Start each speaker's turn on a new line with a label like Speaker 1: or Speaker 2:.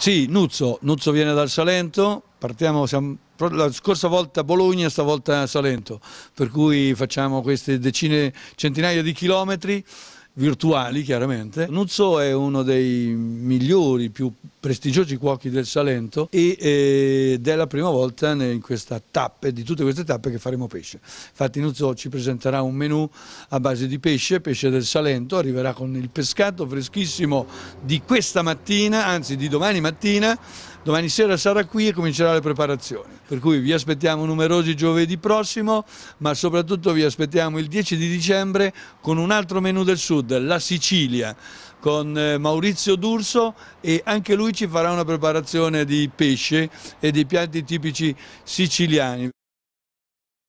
Speaker 1: Sì, Nuzzo, Nuzzo viene dal Salento, partiamo, siamo, la scorsa volta Bologna, stavolta Salento, per cui facciamo queste decine, centinaia di chilometri virtuali chiaramente. Nuzzo è uno dei migliori, più prestigiosi cuochi del Salento e, ed è la prima volta in questa tappa, di tutte queste tappe che faremo pesce. Infatti Nuzzo ci presenterà un menù a base di pesce, pesce del Salento, arriverà con il pescato freschissimo di questa mattina, anzi di domani mattina, domani sera sarà qui e comincerà le preparazioni. Per cui vi aspettiamo numerosi giovedì prossimo, ma soprattutto vi aspettiamo il 10 di dicembre con un altro menù del sud, la Sicilia con eh, Maurizio D'Urso e anche lui ci farà una preparazione di pesce e di piatti tipici siciliani.